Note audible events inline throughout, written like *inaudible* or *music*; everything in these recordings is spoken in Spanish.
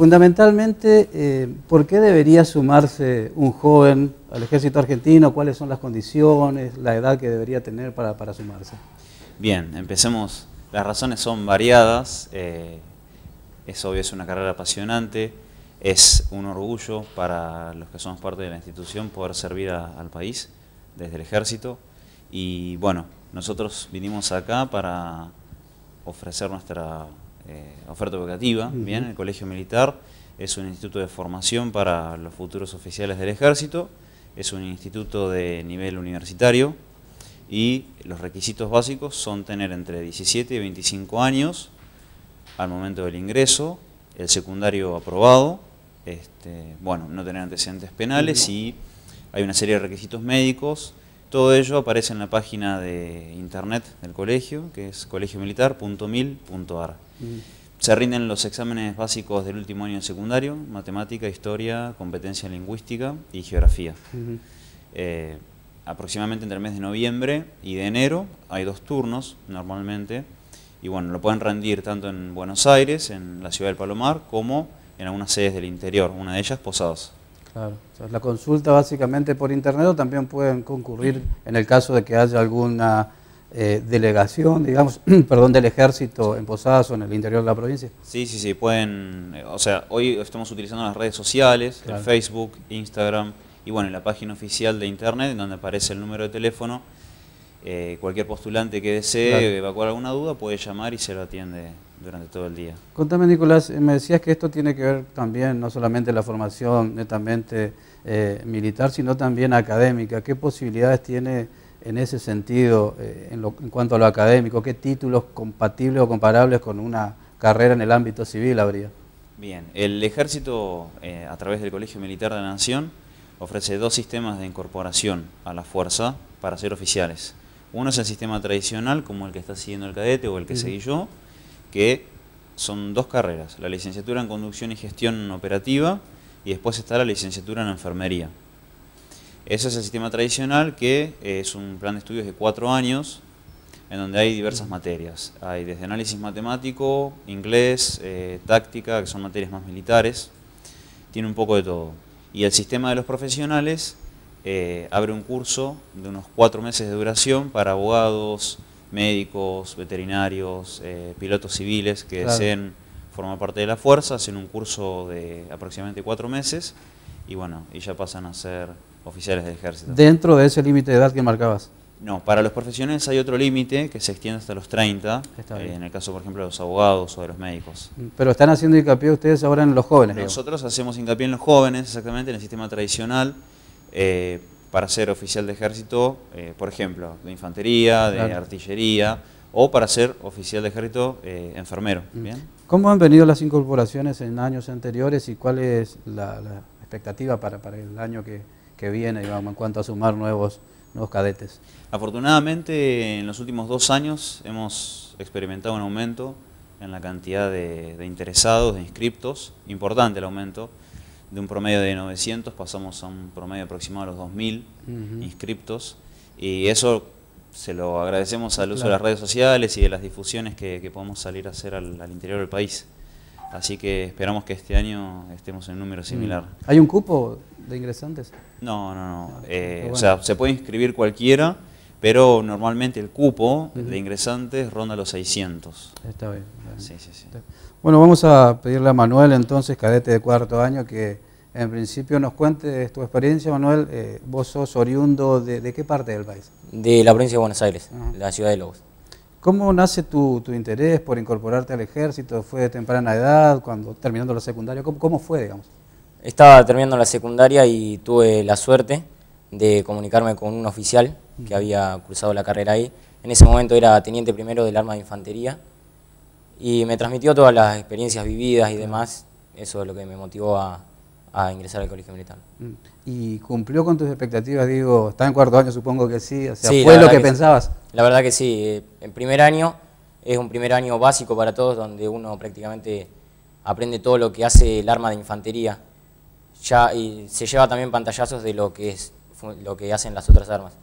Fundamentalmente, eh, ¿por qué debería sumarse un joven al ejército argentino? ¿Cuáles son las condiciones, la edad que debería tener para, sumarse? Bien, empecemos. Las razones son variadas. Eh, es obvio, es una carrera apasionante. Es un orgullo para los que somos parte de la institución poder servir al país desde el ejército. Y bueno, nosotros vinimos acá para ofrecer nuestra eh, oferta educativa, bien, el Colegio Militar es un instituto de formación para los futuros oficiales del Ejército, es un instituto de nivel universitario y los requisitos básicos son tener entre 17 y 25 años al momento del ingreso, el secundario aprobado, este, bueno, no tener antecedentes penales y hay una serie de requisitos médicos todo ello aparece en la página de internet del colegio, que es colegiomilitar.mil.ar. Mm. Se rinden los exámenes básicos del último año de secundario, matemática, historia, competencia lingüística y geografía. Eh, aproximadamente entre el mes de noviembre y de enero hay dos turnos normalmente, y bueno, lo pueden rendir tanto en Buenos Aires, en la ciudad del Palomar, como en algunas sedes del interior, una de ellas Posadas. Claro. la consulta básicamente por internet o también pueden concurrir en el caso de que haya alguna eh, delegación, digamos, *clears throat* perdón, del ejército en Posadas o en el interior de la provincia. Sí, sí, sí, pueden, eh, o sea, hoy estamos utilizando las redes sociales, Facebook, Instagram y bueno, la página oficial de internet en donde aparece el número de teléfono. Eh, cualquier postulante que desee evacuar alguna duda puede llamar y se lo atiende durante todo el día. Contame, Nicolás, eh, me decías que esto tiene que ver también no solamente la formación netamente eh, militar, sino también académica. ¿Qué posibilidades tiene en ese sentido eh, en, cuanto a lo académico? ¿Qué títulos compatibles o comparables con una carrera en el ámbito civil habría? Bien, el ejército a través del Colegio Militar de la Nación ofrece dos sistemas de incorporación a la fuerza para ser oficiales. Uno es el sistema tradicional, como el que está siguiendo el cadete o el que seguí yo, que son dos carreras, la licenciatura en conducción y gestión operativa y después está la licenciatura en enfermería. Ese es el sistema tradicional que eh, es un plan de estudios de cuatro años en donde hay diversas materias. Hay desde análisis matemático, inglés, eh, táctica, que son materias más militares, tiene un poco de todo. Y el sistema de los profesionales eh, abre un curso de unos cuatro meses de duración para abogados, médicos, veterinarios, eh, pilotos civiles que deseen formar parte de la fuerza, hacen un curso de aproximadamente cuatro meses y bueno, y ya pasan a ser oficiales de ejército. ¿Dentro de ese límite de edad que marcabas? No, para los profesionales hay otro límite que se extiende hasta los 30, eh, en el caso, por ejemplo, de los abogados o de los médicos. Pero están haciendo hincapié ustedes ahora en los jóvenes. Nosotros hacemos hincapié en los jóvenes, exactamente, en el sistema tradicional. Eh, para ser oficial de ejército, eh, por ejemplo, de infantería, de artillería, o para ser oficial de ejército eh, enfermero. Mm. ¿bien? ¿Cómo han venido las incorporaciones en años anteriores y cuál es la, expectativa para, el año que, viene, en cuanto a sumar nuevos, cadetes? Afortunadamente, en los últimos dos años hemos experimentado un aumento en la cantidad de, de interesados, de inscriptos, importante el aumento de un promedio de 900 pasamos a un promedio aproximado de los 2.000 inscriptos y eso se lo agradecemos al uso de las redes sociales y de las difusiones que, podemos salir a hacer al, interior del país. Así que esperamos que este año estemos en un número mm. similar. ¿Hay un cupo de ingresantes? No, no, no. Ah, eh, o sea, se puede inscribir cualquiera pero normalmente el cupo de ingresantes ronda los 600. Está bien. Sí, sí, sí. Bueno, vamos a pedirle a Manuel entonces, cadete de cuarto año, que en principio nos cuente tu experiencia, Manuel. Eh, vos sos oriundo de, qué parte del país? De la provincia de Buenos Aires, la ciudad de Lobos. ¿Cómo nace tu, interés por incorporarte al ejército? ¿Fue de temprana edad, cuando terminando la secundaria? cómo fue, digamos? Estaba terminando la secundaria y tuve la suerte de comunicarme con un oficial que había cursado la carrera ahí. En ese momento era teniente primero del arma de infantería y me transmitió todas las experiencias vividas y demás. Eso es lo que me motivó a, ingresar al colegio militar. Mm. ¿Y cumplió con tus expectativas? Digo, está en cuarto año, supongo que sí. ¿Fue lo que, pensabas? La verdad que sí. Eh, en primer año es un primer año básico para todos, donde uno prácticamente aprende todo lo que hace el arma de infantería. Ya, y se lleva también pantallazos de lo que es lo que hacen las otras armas.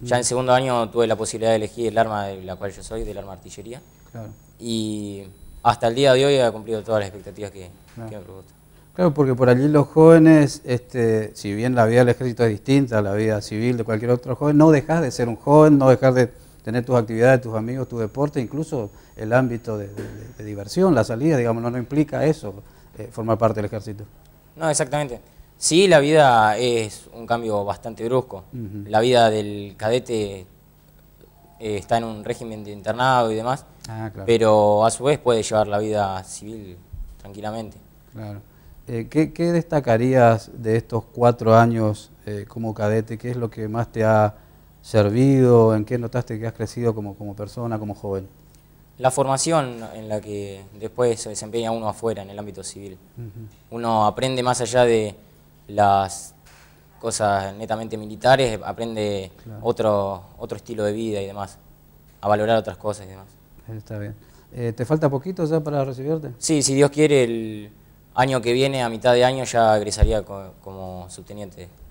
Ya en mm. segundo año tuve la posibilidad de elegir el arma de la cual yo soy, del arma artillería. Y hasta el día de hoy ha cumplido todas las expectativas que, claro. que propuesto. Claro, porque por allí los jóvenes, este, si bien la vida del ejército es distinta a la vida civil de cualquier otro joven, no dejas de ser un joven, no dejas de tener tus actividades, tus amigos, tu deporte, incluso el ámbito de, diversión, la salida, digamos, no, no implica eso, eh, formar parte del ejército. No, exactamente. Sí, la vida es un cambio bastante brusco. La vida del cadete eh, está en un régimen de internado y demás, ah, pero a su vez puede llevar la vida civil tranquilamente. Claro. Eh, ¿qué, destacarías de estos cuatro años eh, como cadete? ¿Qué es lo que más te ha servido? ¿En qué notaste que has crecido como, persona, como joven? La formación en la que después se desempeña uno afuera, en el ámbito civil. Uno aprende más allá de las cosas netamente militares, aprende otro, otro estilo de vida y demás, a valorar otras cosas y demás. Está bien. Eh, ¿Te falta poquito ya para recibirte? Sí, si Dios quiere, el año que viene, a mitad de año, ya egresaría como subteniente.